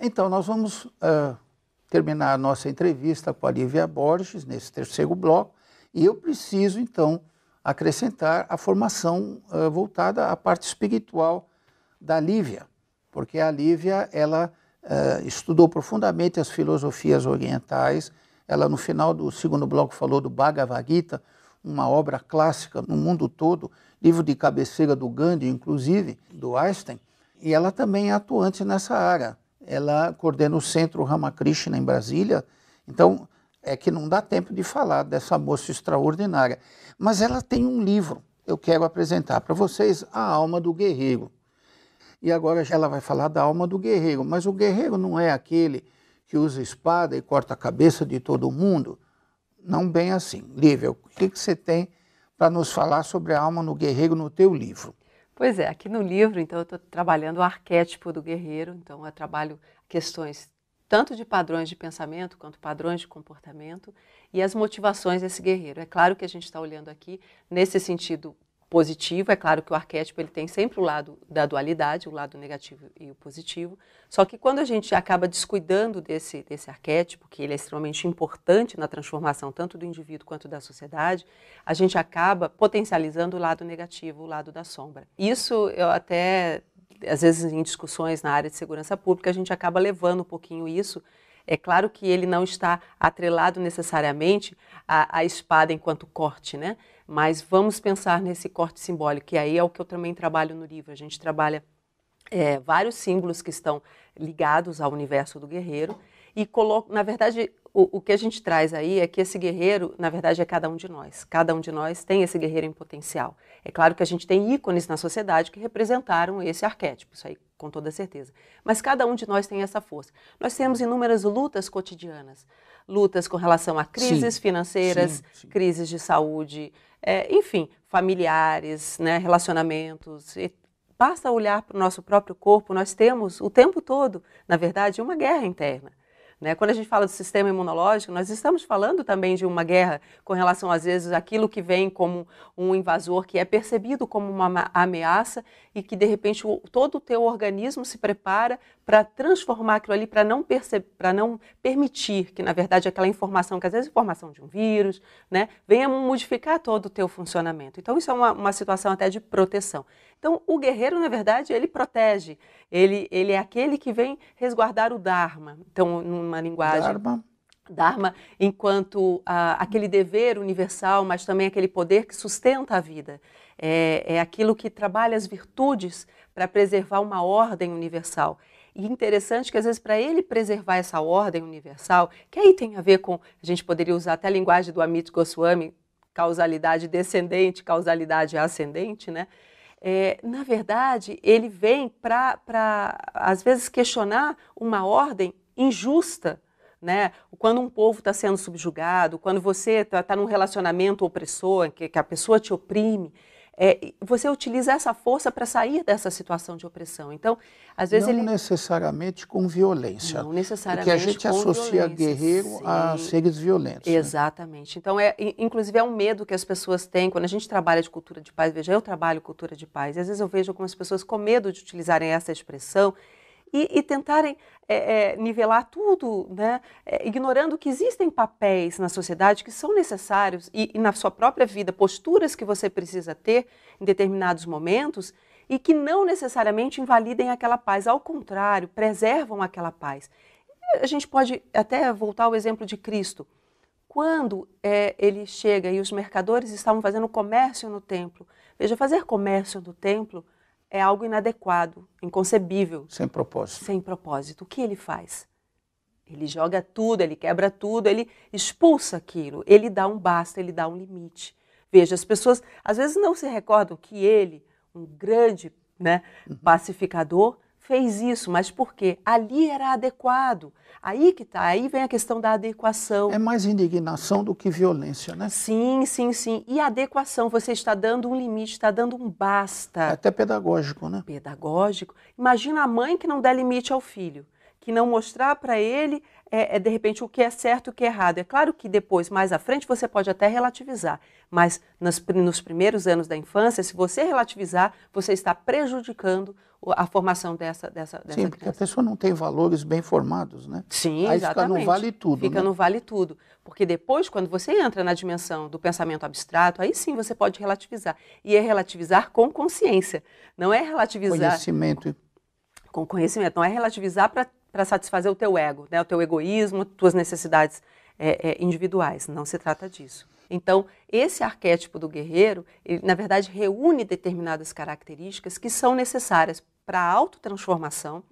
Então, nós vamos uh, terminar a nossa entrevista com a Lívia Borges, nesse terceiro bloco, e eu preciso, então, acrescentar a formação uh, voltada à parte espiritual da Lívia, porque a Lívia, ela uh, estudou profundamente as filosofias orientais, ela, no final do segundo bloco, falou do Bhagavad Gita, uma obra clássica no mundo todo, livro de cabeceira do Gandhi, inclusive, do Einstein, e ela também é atuante nessa área ela coordena o Centro Ramakrishna em Brasília. Então, é que não dá tempo de falar dessa moça extraordinária. Mas ela tem um livro, eu quero apresentar para vocês, A Alma do Guerreiro. E agora ela vai falar da alma do guerreiro, mas o guerreiro não é aquele que usa espada e corta a cabeça de todo mundo. Não bem assim. Lívia, o que, que você tem para nos falar sobre a alma no guerreiro no teu livro? Pois é, aqui no livro, então, eu estou trabalhando o arquétipo do guerreiro, então eu trabalho questões tanto de padrões de pensamento quanto padrões de comportamento e as motivações desse guerreiro. É claro que a gente está olhando aqui nesse sentido positivo. É claro que o arquétipo ele tem sempre o lado da dualidade, o lado negativo e o positivo. Só que quando a gente acaba descuidando desse, desse arquétipo, que ele é extremamente importante na transformação tanto do indivíduo quanto da sociedade, a gente acaba potencializando o lado negativo, o lado da sombra. Isso eu até às vezes em discussões na área de segurança pública a gente acaba levando um pouquinho isso é claro que ele não está atrelado necessariamente à, à espada enquanto corte, né? Mas vamos pensar nesse corte simbólico, que aí é o que eu também trabalho no livro. A gente trabalha é, vários símbolos que estão ligados ao universo do guerreiro e coloco, na verdade, o, o, que a gente traz aí é que esse guerreiro, na verdade, é cada um de nós. Cada um de nós tem esse guerreiro em potencial. É claro que a gente tem ícones na sociedade que representaram esse arquétipo, isso aí com toda certeza. Mas cada um de nós tem essa força. Nós temos inúmeras lutas cotidianas lutas com relação a crises sim, financeiras, sim, sim. crises de saúde, é, enfim, familiares, né, relacionamentos. E basta olhar para o nosso próprio corpo, nós temos o tempo todo, na verdade, uma guerra interna. Né? Quando a gente fala do sistema imunológico, nós estamos falando também de uma guerra com relação, às vezes, àquilo que vem como um invasor, que é percebido como uma ameaça e que, de repente, o, todo o teu organismo se prepara para transformar aquilo ali, para não, não permitir que, na verdade, aquela informação, que às vezes é informação de um vírus, né, venha modificar todo o teu funcionamento. Então, isso é uma, uma situação até de proteção. Então, o guerreiro, na verdade, ele protege. Ele, ele é aquele que vem resguardar o Dharma. Então, numa linguagem. Dharma. Dharma, enquanto ah, aquele dever universal, mas também aquele poder que sustenta a vida. É, é aquilo que trabalha as virtudes para preservar uma ordem universal. E interessante que, às vezes, para ele preservar essa ordem universal, que aí tem a ver com, a gente poderia usar até a linguagem do Amit Goswami, causalidade descendente, causalidade ascendente, né? É, na verdade, ele vem para, às vezes, questionar uma ordem injusta. Né? Quando um povo está sendo subjugado, quando você está tá num relacionamento opressor, que, que a pessoa te oprime, é, você utiliza essa força para sair dessa situação de opressão. Então, às vezes não ele... necessariamente com violência. Não necessariamente Porque a gente associa guerreiro Sim. a seres violentos. Né? Exatamente. Né? Então, é, inclusive, é um medo que as pessoas têm quando a gente trabalha de cultura de paz. Veja, eu trabalho cultura de paz e às vezes eu vejo algumas pessoas com medo de utilizarem essa expressão e, e tentarem é, é, nivelar tudo, né? É, ignorando que existem papéis na sociedade que são necessários e, e, na sua própria vida, posturas que você precisa ter em determinados momentos e que não necessariamente invalidem aquela paz, ao contrário, preservam aquela paz. a gente pode até voltar ao exemplo de Cristo. Quando é, ele chega e os mercadores estavam fazendo comércio no templo, veja, fazer comércio no templo é algo inadequado, inconcebível. Sem propósito. Sem propósito. O que ele faz? Ele joga tudo, ele quebra tudo, ele expulsa aquilo, ele dá um basta, ele dá um limite. Veja, as pessoas às vezes não se recordam que ele, um grande né, uhum. pacificador, fez isso, mas por quê? Ali era adequado. Aí que tá, aí vem a questão da adequação. É mais indignação do que violência, né? Sim, sim, sim. E adequação, você está dando um limite, está dando um basta. É até pedagógico, né? Pedagógico. Imagina a mãe que não dá limite ao filho, que não mostrar para ele é, é, de repente o que é certo e o que é errado. É claro que depois, mais à frente, você pode até relativizar, mas nos, nos primeiros anos da infância, se você relativizar, você está prejudicando a formação dessa dessa, dessa Sim, porque a pessoa não tem valores bem formados, né? Sim, Aí exatamente. fica no vale tudo. Fica né? no vale tudo. Porque depois, quando você entra na dimensão do pensamento abstrato, aí sim você pode relativizar. E é relativizar com consciência. Não é relativizar... Conhecimento. Com conhecimento. Não é relativizar para satisfazer o teu ego, né? o teu egoísmo, tuas necessidades é, é, individuais. Não se trata disso. Então, esse arquétipo do guerreiro, ele, na verdade, reúne determinadas características que são necessárias para a autotransformação.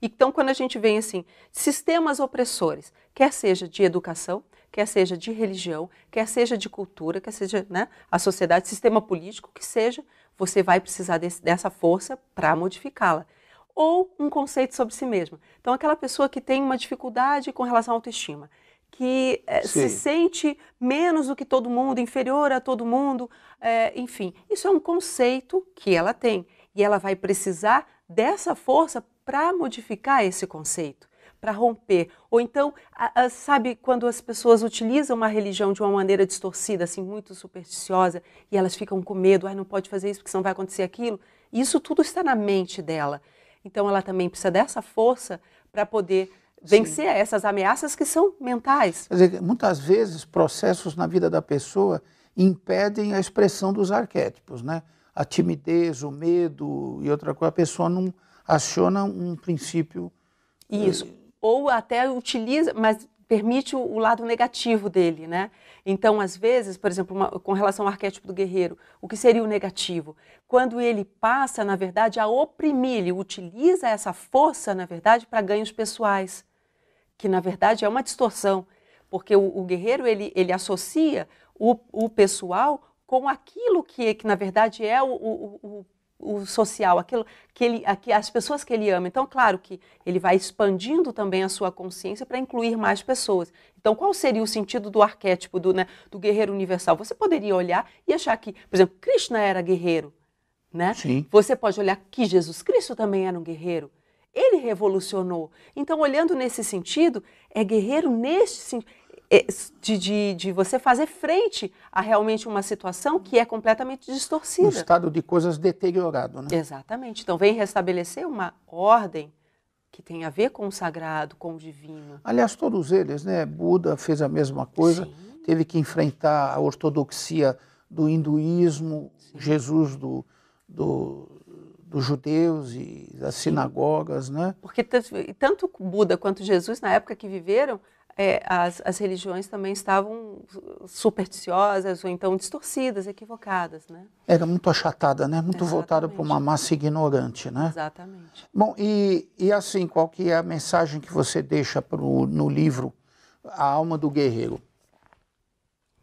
Então, quando a gente vem assim, sistemas opressores, quer seja de educação, quer seja de religião, quer seja de cultura, quer seja né, a sociedade, sistema político, que seja, você vai precisar desse, dessa força para modificá-la. Ou um conceito sobre si mesmo. Então, aquela pessoa que tem uma dificuldade com relação à autoestima que é, se sente menos do que todo mundo, inferior a todo mundo, é, enfim. Isso é um conceito que ela tem e ela vai precisar dessa força para modificar esse conceito, para romper. Ou então, a, a, sabe quando as pessoas utilizam uma religião de uma maneira distorcida, assim, muito supersticiosa, e elas ficam com medo, ah, não pode fazer isso porque senão vai acontecer aquilo? Isso tudo está na mente dela. Então, ela também precisa dessa força para poder vencer Sim. essas ameaças que são mentais. Quer dizer, muitas vezes processos na vida da pessoa impedem a expressão dos arquétipos, né? A timidez, o medo e outra coisa, a pessoa não aciona um princípio. Eh, Isso. É... Ou até utiliza, mas permite o, lado negativo dele, né? Então, às vezes, por exemplo, uma, com relação ao arquétipo do guerreiro, o que seria o negativo? Quando ele passa, na verdade, a oprimir, ele utiliza essa força, na verdade, para ganhos pessoais que na verdade é uma distorção, porque o, o guerreiro ele, ele associa o, o pessoal com aquilo que, que na verdade é o, o, o, o social, aquilo que ele, aqui, as pessoas que ele ama. Então, claro que ele vai expandindo também a sua consciência para incluir mais pessoas. Então, qual seria o sentido do arquétipo do, né, do guerreiro universal? Você poderia olhar e achar que, por exemplo, Krishna era guerreiro. Né? Sim. Você pode olhar que Jesus Cristo também era um guerreiro. Ele revolucionou. Então, olhando nesse sentido, é guerreiro neste sentido. É, de, de, de, você fazer frente a realmente uma situação que é completamente distorcida. Um estado de coisas deteriorado, né? Exatamente. Então vem restabelecer uma ordem que tem a ver com o sagrado, com o divino. Aliás, todos eles, né? Buda fez a mesma coisa, Sim. teve que enfrentar a ortodoxia do hinduísmo, Sim. Jesus do, do, dos judeus e das sinagogas, né? Porque tanto Buda quanto Jesus, na época que viveram, é, as, as religiões também estavam supersticiosas ou então distorcidas, equivocadas, né? Era muito achatada, né? Muito voltada para uma massa ignorante, né? Exatamente. Bom, e, e assim, qual que é a mensagem que você deixa pro, no livro A Alma do Guerreiro?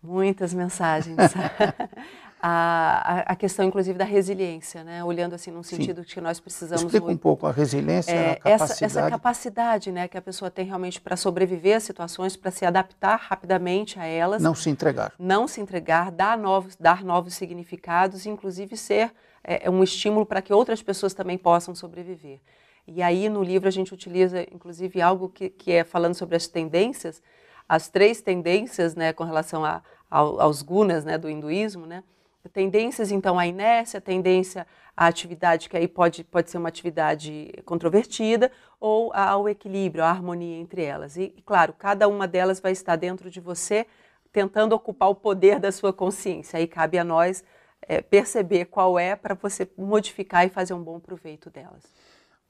Muitas mensagens. a, a questão, inclusive, da resiliência, né? olhando assim num sentido Sim. que nós precisamos... Explica muito. um pouco, a resiliência é, a capacidade... Essa, essa capacidade né, que a pessoa tem realmente para sobreviver às situações, para se adaptar rapidamente a elas. Não se entregar. Não se entregar, dar novos, dar novos significados, inclusive ser é, é um estímulo para que outras pessoas também possam sobreviver. E aí no livro a gente utiliza, inclusive, algo que, que é falando sobre as tendências, as três tendências né, com relação a, aos gunas né, do hinduísmo, né? tendências então à inércia, tendência à atividade que aí pode, pode ser uma atividade controvertida ou ao equilíbrio, à harmonia entre elas. E, claro, cada uma delas vai estar dentro de você tentando ocupar o poder da sua consciência. Aí cabe a nós é, perceber qual é para você modificar e fazer um bom proveito delas.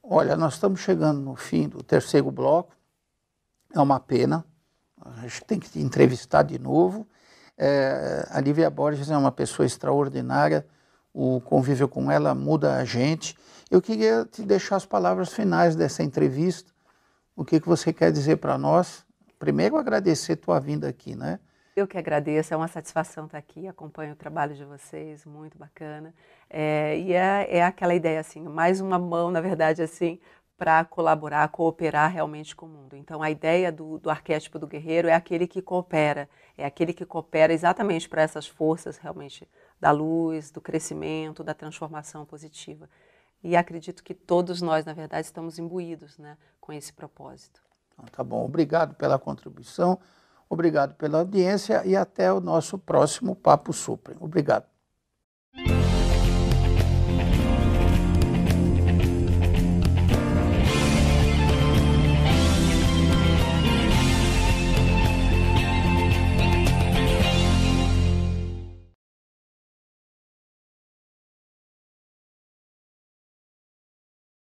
Olha, nós estamos chegando no fim do terceiro bloco. É uma pena. A gente tem que te entrevistar de novo é, a Lívia Borges é uma pessoa extraordinária, o convívio com ela muda a gente. Eu queria te deixar as palavras finais dessa entrevista. O que, que você quer dizer para nós? Primeiro, agradecer tua vinda aqui, né? Eu que agradeço, é uma satisfação estar tá aqui, acompanho o trabalho de vocês, muito bacana. É, e é, é aquela ideia, assim, mais uma mão, na verdade, assim, para colaborar, cooperar realmente com o mundo. Então, a ideia do, do, arquétipo do guerreiro é aquele que coopera, é aquele que coopera exatamente para essas forças realmente da luz, do crescimento, da transformação positiva. E acredito que todos nós, na verdade, estamos imbuídos né, com esse propósito. Ah, tá bom, obrigado pela contribuição, obrigado pela audiência e até o nosso próximo Papo supremo. Obrigado.